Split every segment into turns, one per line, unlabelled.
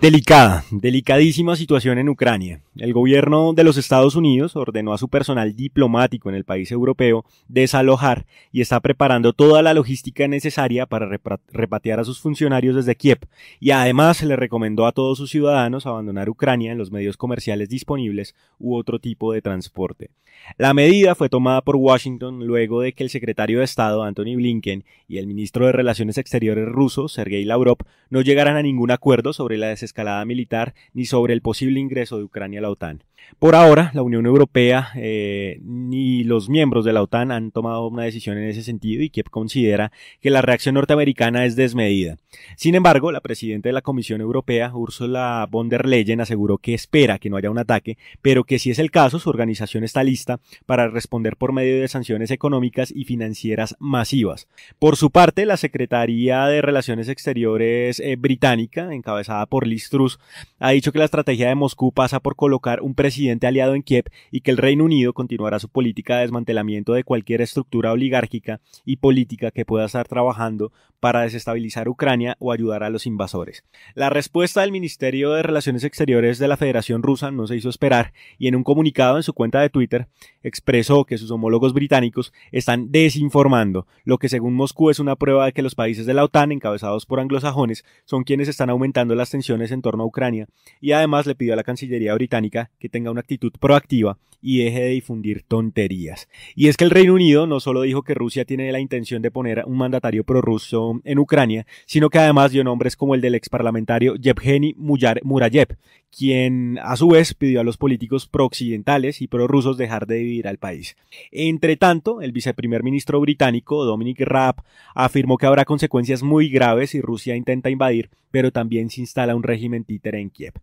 Delicada, delicadísima situación en Ucrania. El gobierno de los Estados Unidos ordenó a su personal diplomático en el país europeo desalojar y está preparando toda la logística necesaria para repatear a sus funcionarios desde Kiev. Y además le recomendó a todos sus ciudadanos abandonar Ucrania en los medios comerciales disponibles u otro tipo de transporte. La medida fue tomada por Washington luego de que el secretario de Estado Antony Blinken y el ministro de Relaciones Exteriores ruso Sergei Lavrov no llegaran a ningún acuerdo sobre la desescalada escalada militar ni sobre el posible ingreso de Ucrania a la OTAN. Por ahora, la Unión Europea eh, ni los miembros de la OTAN han tomado una decisión en ese sentido y Kiev considera que la reacción norteamericana es desmedida. Sin embargo, la presidenta de la Comisión Europea, Ursula von der Leyen, aseguró que espera que no haya un ataque, pero que si es el caso, su organización está lista para responder por medio de sanciones económicas y financieras masivas. Por su parte, la Secretaría de Relaciones Exteriores eh, británica, encabezada por Liz Truss, ha dicho que la estrategia de Moscú pasa por colocar un presidente aliado en Kiev y que el Reino Unido continuará su política de desmantelamiento de cualquier estructura oligárquica y política que pueda estar trabajando para desestabilizar Ucrania o ayudar a los invasores. La respuesta del Ministerio de Relaciones Exteriores de la Federación Rusa no se hizo esperar y en un comunicado en su cuenta de Twitter expresó que sus homólogos británicos están desinformando, lo que según Moscú es una prueba de que los países de la OTAN, encabezados por anglosajones, son quienes están aumentando las tensiones en torno a Ucrania y además le pidió a la Cancillería británica que tenga una actitud proactiva y deje de difundir tonterías. Y es que el Reino Unido no solo dijo que Rusia tiene la intención de poner un mandatario prorruso en Ucrania, sino que además dio nombres como el del ex parlamentario Yevgeny Murayev, quien a su vez pidió a los políticos prooccidentales y prorrusos dejar de dividir al país. Entre tanto, el viceprimer ministro británico Dominic Raab afirmó que habrá consecuencias muy graves si Rusia intenta invadir, pero también se instala un régimen títere en Kiev.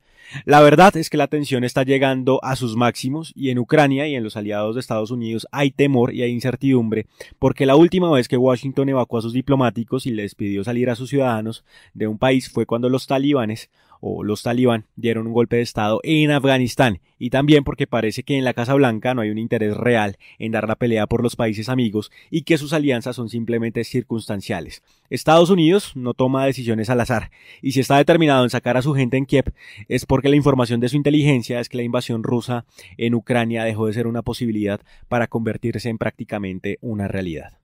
La verdad es que la tensión está llegando a sus máximos y en Ucrania y en los aliados de Estados Unidos hay temor y hay incertidumbre porque la última vez que Washington evacuó a sus diplomáticos y les pidió salir a sus ciudadanos de un país fue cuando los talibanes o los talibán dieron un golpe de Estado en Afganistán y también porque parece que en la Casa Blanca no hay un interés real en dar la pelea por los países amigos y que sus alianzas son simplemente circunstanciales. Estados Unidos no toma decisiones al azar y si está determinado en sacar a su gente en Kiev es porque la información de su inteligencia es que la invasión rusa en Ucrania dejó de ser una posibilidad para convertirse en prácticamente una realidad.